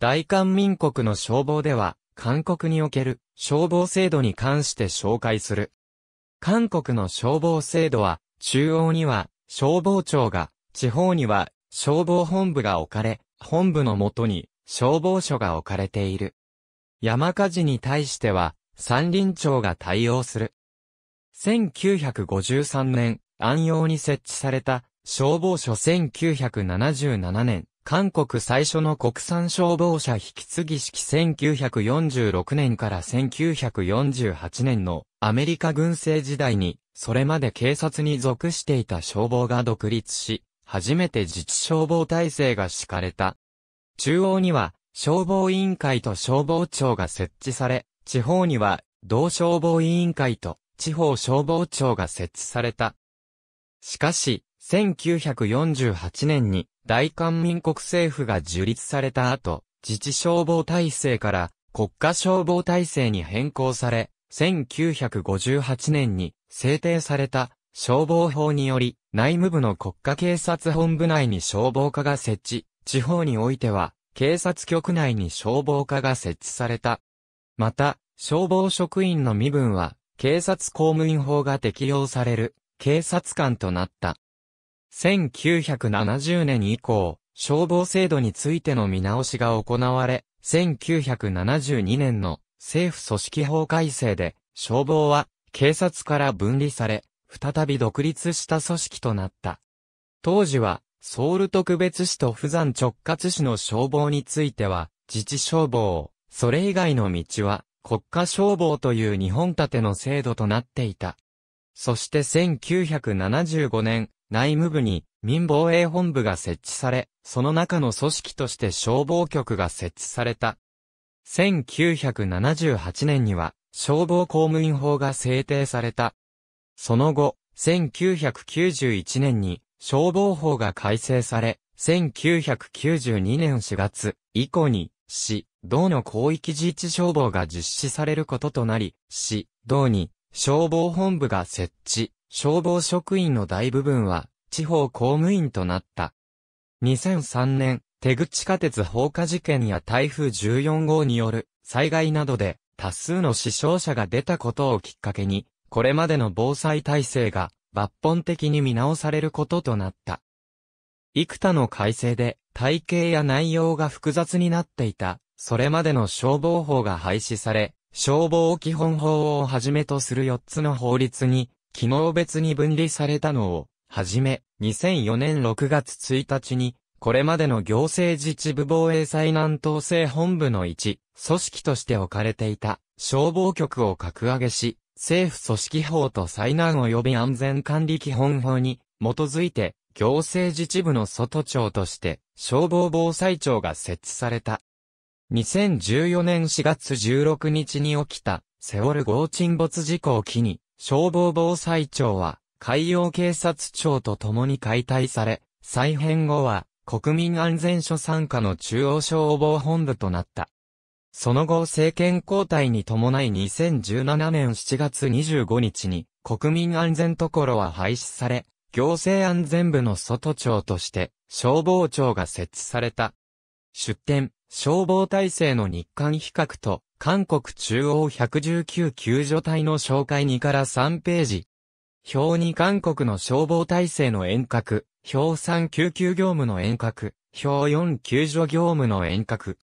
大韓民国の消防では、韓国における消防制度に関して紹介する。韓国の消防制度は、中央には消防庁が、地方には消防本部が置かれ、本部のもとに消防署が置かれている。山火事に対しては、山林庁が対応する。1953年、安陽に設置された消防署1977年、韓国最初の国産消防車引き継ぎ式1946年から1948年のアメリカ軍政時代に、それまで警察に属していた消防が独立し、初めて自治消防体制が敷かれた。中央には消防委員会と消防庁が設置され、地方には同消防委員会と地方消防庁が設置された。しかし、1948年に大韓民国政府が樹立された後、自治消防体制から国家消防体制に変更され、1958年に制定された消防法により内務部の国家警察本部内に消防課が設置、地方においては警察局内に消防課が設置された。また、消防職員の身分は警察公務員法が適用される警察官となった。1970年以降、消防制度についての見直しが行われ、1972年の政府組織法改正で、消防は警察から分離され、再び独立した組織となった。当時は、ソウル特別市と富山直轄市の消防については、自治消防、それ以外の道は、国家消防という日本立ての制度となっていた。そして1975年、内務部に民防衛本部が設置され、その中の組織として消防局が設置された。1978年には消防公務員法が制定された。その後、1991年に消防法が改正され、1992年4月以降に、市、道の広域自治消防が実施されることとなり、市、道に消防本部が設置消防職員の大部分は、地方公務員となった。2003年、手口地下鉄放火事件や台風14号による災害などで多数の死傷者が出たことをきっかけに、これまでの防災体制が抜本的に見直されることとなった。幾多の改正で体系や内容が複雑になっていた、それまでの消防法が廃止され、消防基本法をはじめとする4つの法律に機能別に分離されたのを、はじめ、2004年6月1日に、これまでの行政自治部防衛災難統制本部の一、組織として置かれていた、消防局を格上げし、政府組織法と災難及び安全管理基本法に、基づいて、行政自治部の外庁として、消防防災庁が設置された。2014年4月16日に起きた、セオル号沈没事故を機に、消防防災庁は、海洋警察庁と共に解体され、再編後は、国民安全署参加の中央消防本部となった。その後政権交代に伴い2017年7月25日に国民安全ところは廃止され、行政安全部の外庁として消防庁が設置された。出展、消防体制の日韓比較と韓国中央119救助隊の紹介2から3ページ。表2韓国の消防体制の遠隔。表3救急業務の遠隔。表4救助業務の遠隔。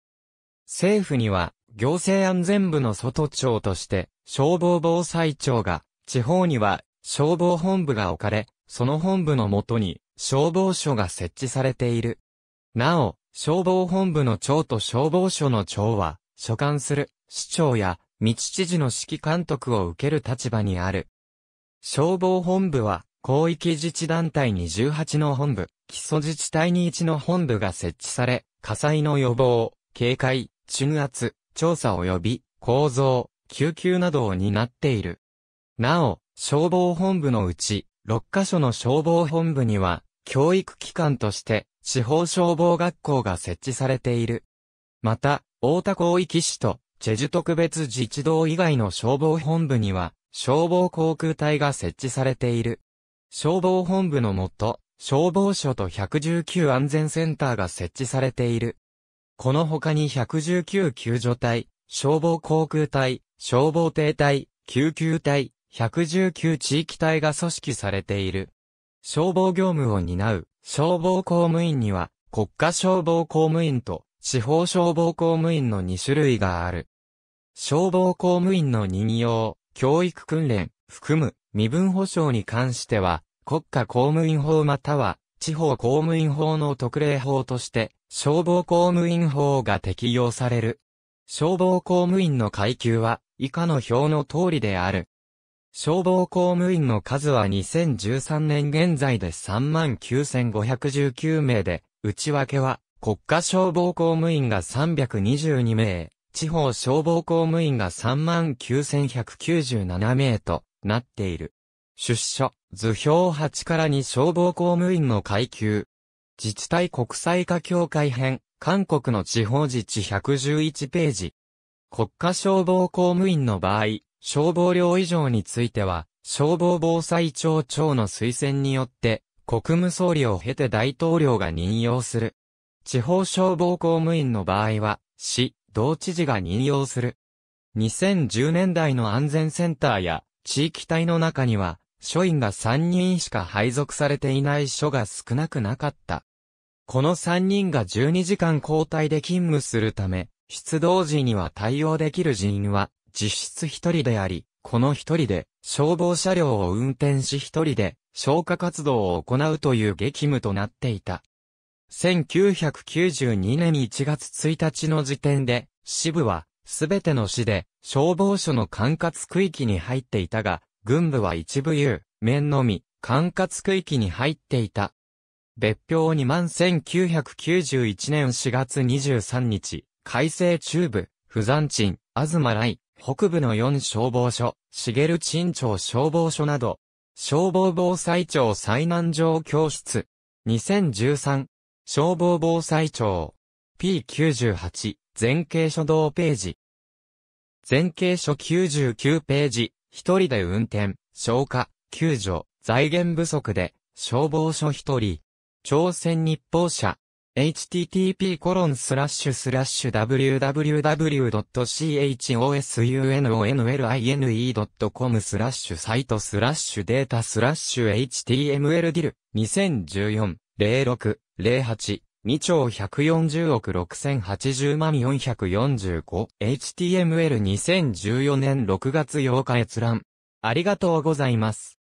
政府には、行政安全部の外庁として、消防防災庁が、地方には、消防本部が置かれ、その本部のもとに、消防署が設置されている。なお、消防本部の庁と消防署の庁は、所管する市長や道知事の指揮監督を受ける立場にある。消防本部は、広域自治団体に18の本部、基礎自治体に1の本部が設置され、火災の予防、警戒、鎮圧、調査及び、構造、救急などを担っている。なお、消防本部のうち、6カ所の消防本部には、教育機関として、地方消防学校が設置されている。また、大田広域市とチェジュ特別自治道以外の消防本部には、消防航空隊が設置されている。消防本部のもと、消防署と119安全センターが設置されている。この他に119救助隊、消防航空隊、消防艇隊、救急隊、119地域隊が組織されている。消防業務を担う消防公務員には国家消防公務員と地方消防公務員の2種類がある。消防公務員の任用、教育訓練、含む身分保障に関しては、国家公務員法または地方公務員法の特例法として、消防公務員法が適用される。消防公務員の階級は、以下の表の通りである。消防公務員の数は2013年現在で39,519名で、内訳は、国家消防公務員が322名、地方消防公務員が39,197名となっている。出所、図表8から2消防公務員の階級。自治体国際化協会編、韓国の地方自治111ページ。国家消防公務員の場合、消防量以上については、消防防災庁長の推薦によって、国務総理を経て大統領が任用する。地方消防公務員の場合は、市、同知事が任用する。2010年代の安全センターや地域隊の中には、署員が3人しか配属されていない署が少なくなかった。この3人が12時間交代で勤務するため、出動時には対応できる人員は実質1人であり、この1人で消防車両を運転し1人で消火活動を行うという激務となっていた。1992年1月1日の時点で、支部は、すべての市で、消防署の管轄区域に入っていたが、軍部は一部有、面のみ、管轄区域に入っていた。別表2万1991年4月23日、改正中部、不山鎮、東来、北部の4消防署、茂鎮町消防署など、消防防災庁災難状況室。2013消防防災庁。P98、前景書道ページ。前景書99ページ、一人で運転、消火、救助、財源不足で、消防署一人。朝鮮日報社。http コロンスラッシュスラッシュ www.chosunonline.com スラッシュサイトスラッシュデータスラッシュ html ディル2014-06 08、未兆140億6080万 445HTML2014 年6月8日閲覧。ありがとうございます。